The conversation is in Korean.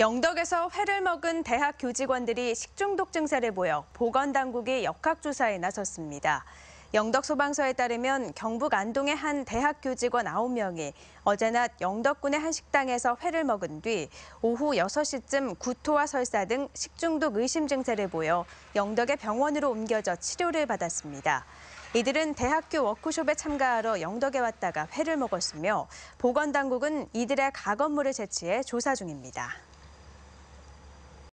영덕에서 회를 먹은 대학 교직원들이 식중독 증세를 보여 보건당국이 역학조사에 나섰습니다. 영덕소방서에 따르면 경북 안동의 한 대학 교직원 9명이 어제 낮 영덕군의 한 식당에서 회를 먹은 뒤 오후 6시쯤 구토와 설사 등 식중독 의심 증세를 보여 영덕의 병원으로 옮겨져 치료를 받았습니다. 이들은 대학교 워크숍에 참가하러 영덕에 왔다가 회를 먹었으며 보건당국은 이들의 가건물을 제치해 조사 중입니다.